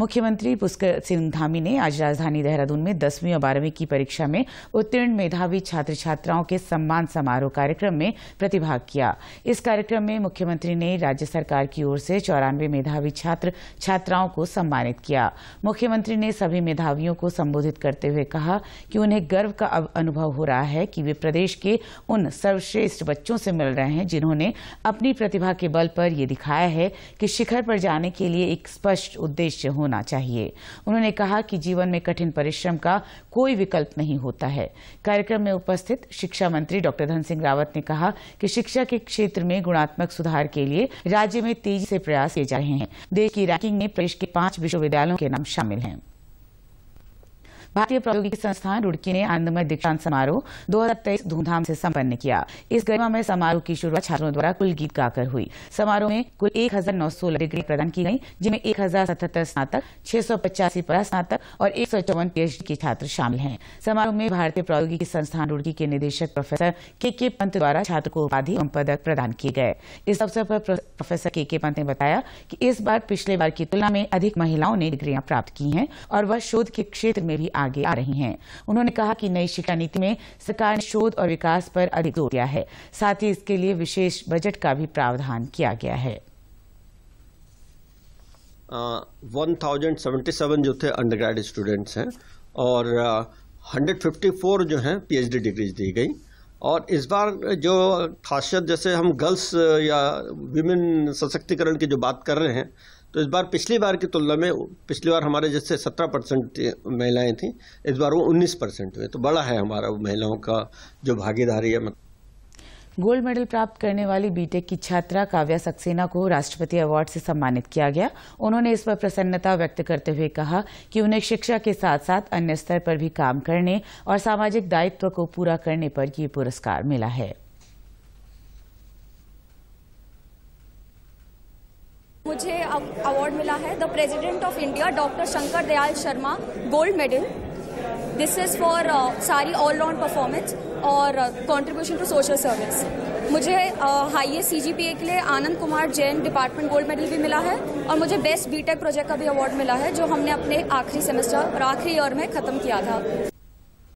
मुख्यमंत्री पुष्कर सिंह धामी ने आज राजधानी देहरादून में दसवीं और बारहवीं की परीक्षा में उत्तीर्ण मेधावी छात्र छात्राओं के सम्मान समारोह कार्यक्रम में प्रतिभाग किया इस कार्यक्रम में मुख्यमंत्री ने राज्य सरकार की ओर से चौरानवे मेधावी छात्र छात्राओं को सम्मानित किया मुख्यमंत्री ने सभी मेधावियों को संबोधित करते हुए कहा कि उन्हें गर्व का अब अनुभव हो रहा है कि वे प्रदेश के उन सर्वश्रेष्ठ बच्चों से मिल रहे हैं जिन्होंने अपनी प्रतिभा के बल पर यह दिखाया है कि शिखर पर जाने के लिए एक स्पष्ट उद्देश्य होना होना चाहिए उन्होंने कहा कि जीवन में कठिन परिश्रम का कोई विकल्प नहीं होता है कार्यक्रम में उपस्थित शिक्षा मंत्री डॉ धन सिंह रावत ने कहा कि शिक्षा के क्षेत्र में गुणात्मक सुधार के लिए राज्य में तेजी से प्रयास किए जा रहे हैं देश की रैंकिंग में प्रदेश के पांच विश्वविद्यालयों के नाम शामिल हैं भारतीय प्रौद्योगिकी संस्थान रुड़की ने आनंदमय दीक्षांत समारोह दो धूमधाम से संपन्न किया इस गरिमा में समारोह की शुरुआत छात्रों द्वारा कुल गीत गाकर हुई समारोह में कुल एक डिग्री प्रदान की गई जिनमें एक स्नातक छह सौ पचासी स्नातक और एक सौ चौवन पीएचडी के छात्र शामिल हैं समारोह में भारतीय प्रौद्योगिकी संस्थान रुड़की के निदेशक प्रोफेसर के के पंत द्वारा छात्र को उपाधि एवं पदक प्रदान किए गए इस अवसर पर प्रोफेसर के के पंत ने बताया कि इस बार पिछले बार की तुलना में अधिक महिलाओं ने डिग्रियां प्राप्त की हैं और वह शोध के क्षेत्र में भी आगे आ रही हैं उन्होंने कहा कि नई शिक्षा नीति में सरकार ने शोध और विकास पर अधिक जोर दिया है साथ ही इसके लिए विशेष बजट का भी प्रावधान किया गया है वन थाउजेंड सेवेंटी सेवन जो थे अंडरग्रेड स्टूडेंट्स हैं और हंड्रेड फिफ्टी फोर जो हैं पीएचडी डिग्रीज दी गई और इस बार जो खासियत जैसे हम गर्ल्स या विमेन सशक्तिकरण की जो बात कर रहे हैं तो इस बार पिछली बार की तुलना में पिछली बार हमारे जैसे सत्रह परसेंट महिलाएं थीं इस बार वो उन्नीस परसेंट हुए तो बड़ा है हमारा महिलाओं का जो भागीदारी है मतलब गोल्ड मेडल प्राप्त करने वाली बीटेक की छात्रा काव्या सक्सेना को राष्ट्रपति अवार्ड से सम्मानित किया गया उन्होंने इस पर प्रसन्नता व्यक्त करते हुए कहा कि उन्हें शिक्षा के साथ साथ अन्य स्तर पर भी काम करने और सामाजिक दायित्व को पूरा करने पर यह पुरस्कार मिला है मुझे अवार्ड मिला है the president of India doctor Shankar Dayal Sharma gold medal this is for सारी ऑल राउंड परफॉर्मेंस और कॉन्ट्रीब्यूशन टू सोशल सर्विस मुझे uh, हाईएस्ट सी के लिए Anand Kumar Jain department gold medal भी मिला है और मुझे बेस्ट बीटेक प्रोजेक्ट का भी अवार्ड मिला है जो हमने अपने आखिरी सेमेस्टर और आखिरी ईयर में ख़त्म किया था